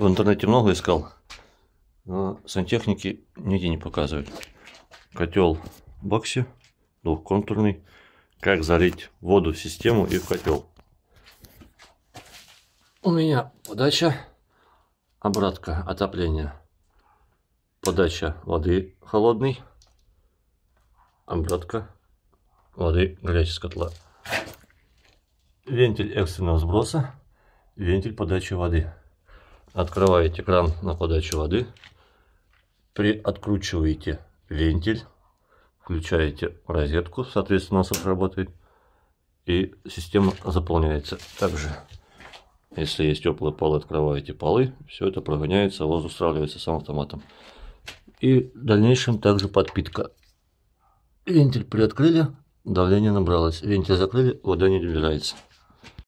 В интернете много искал, но сантехники нигде не показывают. Котел бакси, двухконтурный. Как залить воду в систему и в котел. У меня подача, обратка отопления. Подача воды холодной, обратка воды горячей котла. Вентиль экстренного сброса, вентиль подачи воды. Открываете кран на подачу воды. При откручиваете вентиль. Включаете розетку, соответственно, насос работает. И система заполняется. Также, если есть теплый пол, открываете полы. Все это прогоняется, воздух сравнивается сам автоматом. И в дальнейшем также подпитка. Вентиль приоткрыли, давление набралось. Вентиль закрыли, вода не добирается.